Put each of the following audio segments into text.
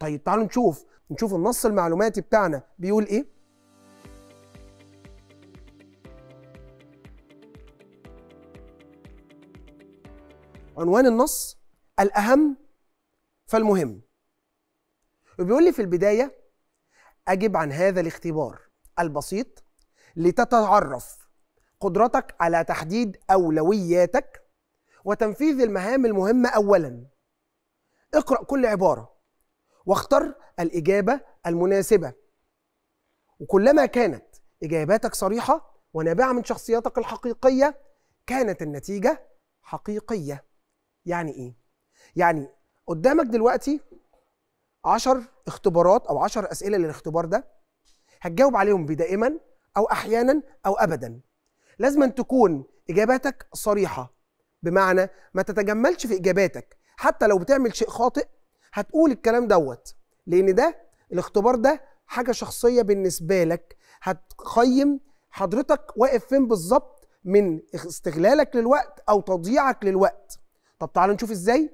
طيب تعالوا نشوف نشوف النص المعلوماتي بتاعنا بيقول ايه عنوان النص الاهم فالمهم وبيقول لي في البدايه اجب عن هذا الاختبار البسيط لتتعرف قدرتك على تحديد اولوياتك وتنفيذ المهام المهمه اولا اقرا كل عباره واختر الإجابة المناسبة وكلما كانت إجاباتك صريحة ونابعة من شخصيتك الحقيقية كانت النتيجة حقيقية يعني إيه؟ يعني قدامك دلوقتي عشر اختبارات أو عشر أسئلة للاختبار ده هتجاوب عليهم بدائما أو أحيانا أو أبدا لازم أن تكون إجاباتك صريحة بمعنى ما تتجملش في إجاباتك حتى لو بتعمل شيء خاطئ هتقول الكلام دوت لان ده الاختبار ده حاجه شخصيه بالنسبه لك هتقيم حضرتك واقف فين بالظبط من استغلالك للوقت او تضييعك للوقت طب تعالوا نشوف ازاي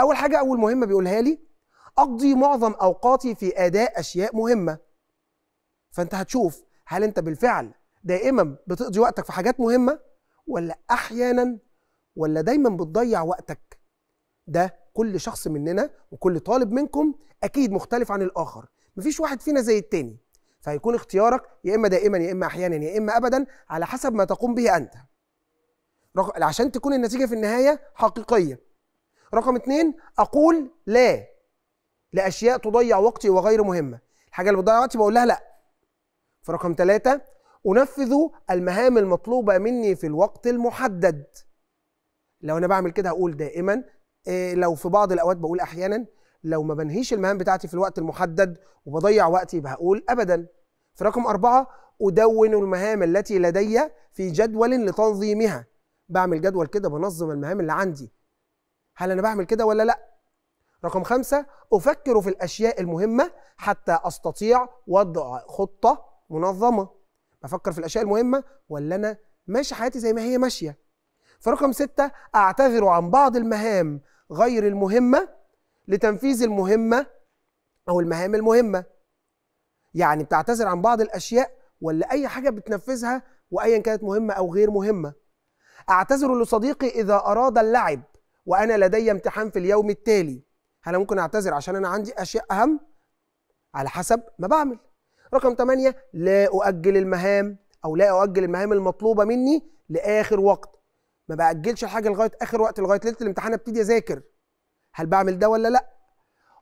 اول حاجه اول مهمه بيقولها لي اقضي معظم اوقاتي في اداء اشياء مهمه فانت هتشوف هل انت بالفعل دائما بتقضي وقتك في حاجات مهمه ولا احيانا ولا دايما بتضيع وقتك ده كل شخص مننا وكل طالب منكم اكيد مختلف عن الاخر مفيش واحد فينا زي التاني فهيكون اختيارك يا اما دائما يا اما احيانا يا اما ابدا على حسب ما تقوم به انت رقم عشان تكون النتيجه في النهايه حقيقيه رقم اتنين اقول لا لاشياء تضيع وقتي وغير مهمه الحاجه اللي بتضيع وقتي بقول لها لا في رقم ثلاثة انفذ المهام المطلوبه مني في الوقت المحدد لو انا بعمل كده هقول دائما إيه، لو في بعض الاوقات بقول احيانا لو ما بنهيش المهام بتاعتي في الوقت المحدد وبضيع وقتي بقول ابدا في رقم أربعة أدون المهام التي لدي في جدول لتنظيمها بعمل جدول كده بنظم المهام اللي عندي هل أنا بعمل كده ولا لأ؟ رقم خمسة أفكر في الأشياء المهمة حتى أستطيع وضع خطة منظمة بفكر في الأشياء المهمة ولا أنا ماشي حياتي زي ما هي ماشية فرقم ستة أعتذر عن بعض المهام غير المهمة لتنفيذ المهمة أو المهام المهمة يعني بتعتذر عن بعض الأشياء ولا أي حاجة بتنفذها وأيا كانت مهمة أو غير مهمة أعتذر لصديقي إذا أراد اللعب وأنا لدي امتحان في اليوم التالي هل ممكن أعتذر عشان أنا عندي أشياء أهم على حسب ما بعمل رقم 8 لا أؤجل المهام أو لا أؤجل المهام المطلوبة مني لآخر وقت ما باجلش الحاجه لغايه اخر وقت لغايه ليله الامتحان ابتدي اذاكر هل بعمل ده ولا لا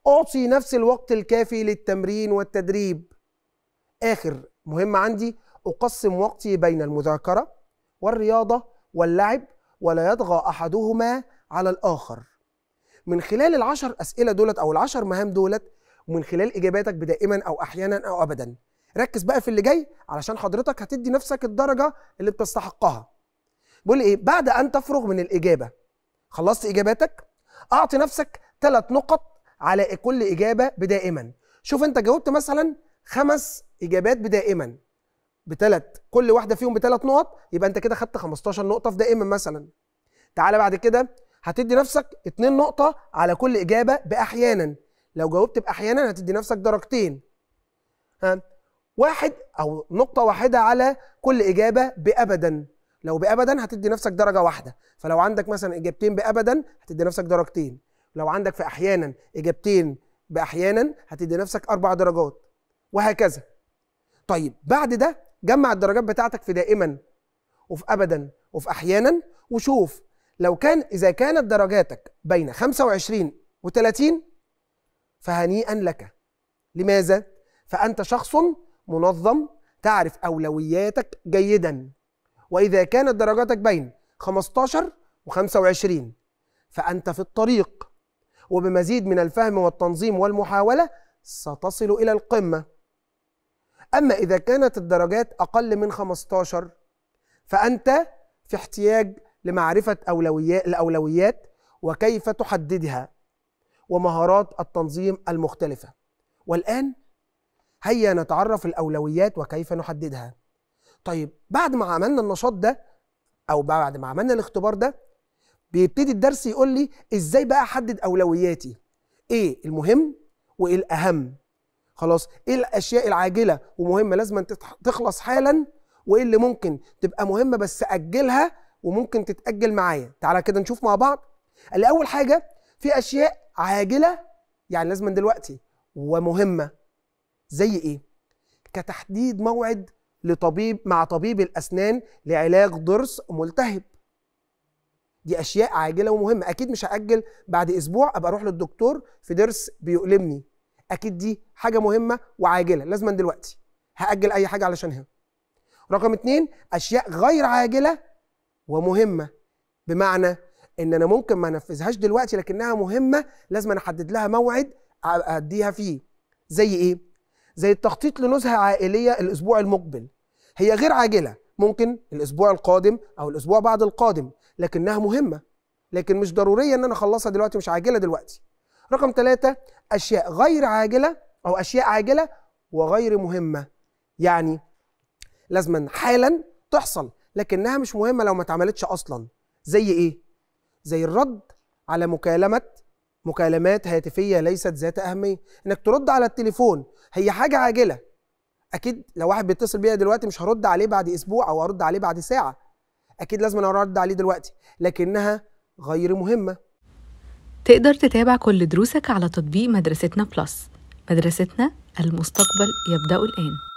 اعطي نفس الوقت الكافي للتمرين والتدريب اخر مهم عندي اقسم وقتي بين المذاكره والرياضه واللعب ولا يطغى احدهما على الاخر من خلال العشر اسئله دولت او العشر مهام دولت ومن خلال اجاباتك بدائما او احيانا او ابدا ركز بقى في اللي جاي علشان حضرتك هتدي نفسك الدرجه اللي بتستحقها بيقول لي ايه بعد ان تفرغ من الاجابه خلصت اجاباتك اعطي نفسك ثلاث نقط على كل اجابه بدائما شوف انت جاوبت مثلا خمس اجابات بدائما بثلاث كل واحده فيهم بثلاث نقط يبقى انت كده خدت 15 نقطه في دائما مثلا تعالى بعد كده هتدي نفسك اتنين نقطه على كل اجابه باحيانا لو جاوبت باحيانا هتدي نفسك درجتين ها واحد او نقطه واحده على كل اجابه بابدا لو بابدا هتدي نفسك درجه واحده فلو عندك مثلا اجابتين بابدا هتدي نفسك درجتين لو عندك في احيانا اجابتين باحيانا هتدي نفسك اربع درجات وهكذا طيب بعد ده جمع الدرجات بتاعتك في دائما وفي ابدا وفي احيانا وشوف لو كان اذا كانت درجاتك بين 25 و30 فهنيئا لك لماذا فانت شخص منظم تعرف اولوياتك جيدا وإذا كانت درجاتك بين 15 و25 فأنت في الطريق وبمزيد من الفهم والتنظيم والمحاولة ستصل إلى القمة أما إذا كانت الدرجات أقل من 15 فأنت في احتياج لمعرفة أولويات الأولويات وكيف تحددها ومهارات التنظيم المختلفة والآن هيا نتعرف الأولويات وكيف نحددها طيب بعد ما عملنا النشاط ده او بعد ما عملنا الاختبار ده بيبتدي الدرس يقول لي ازاي بقى احدد اولوياتي ايه المهم وايه الاهم خلاص ايه الاشياء العاجله ومهمه لازم تخلص حالا وايه اللي ممكن تبقى مهمه بس اجلها وممكن تتاجل معايا تعالى كده نشوف مع بعض قال لي اول حاجه في اشياء عاجله يعني لازم دلوقتي ومهمه زي ايه كتحديد موعد لطبيب مع طبيب الأسنان لعلاج ضرس ملتهب دي أشياء عاجلة ومهمة أكيد مش هأجل بعد أسبوع أبقى أروح للدكتور في ضرس بيؤلمني أكيد دي حاجة مهمة وعاجلة لازما دلوقتي هأجل أي حاجة علشانها رقم اتنين أشياء غير عاجلة ومهمة بمعنى إن أنا ممكن ما أنفذهاش دلوقتي لكنها مهمة لازم أحدد لها موعد أديها فيه زي إيه؟ زي التخطيط لنزهه عائليه الاسبوع المقبل هي غير عاجله ممكن الاسبوع القادم او الاسبوع بعد القادم لكنها مهمه لكن مش ضروريه ان انا اخلصها دلوقتي مش عاجله دلوقتي رقم ثلاثة اشياء غير عاجله او اشياء عاجله وغير مهمه يعني لازما حالا تحصل لكنها مش مهمه لو ما اتعملتش اصلا زي ايه زي الرد على مكالمه مكالمات هاتفيه ليست ذات اهميه انك ترد على التليفون هي حاجه عاجله اكيد لو واحد بيتصل بيا دلوقتي مش هرد عليه بعد اسبوع او ارد عليه بعد ساعه اكيد لازم ارد عليه دلوقتي لكنها غير مهمه تقدر تتابع كل دروسك على تطبيق مدرستنا بلس مدرستنا المستقبل يبدا الان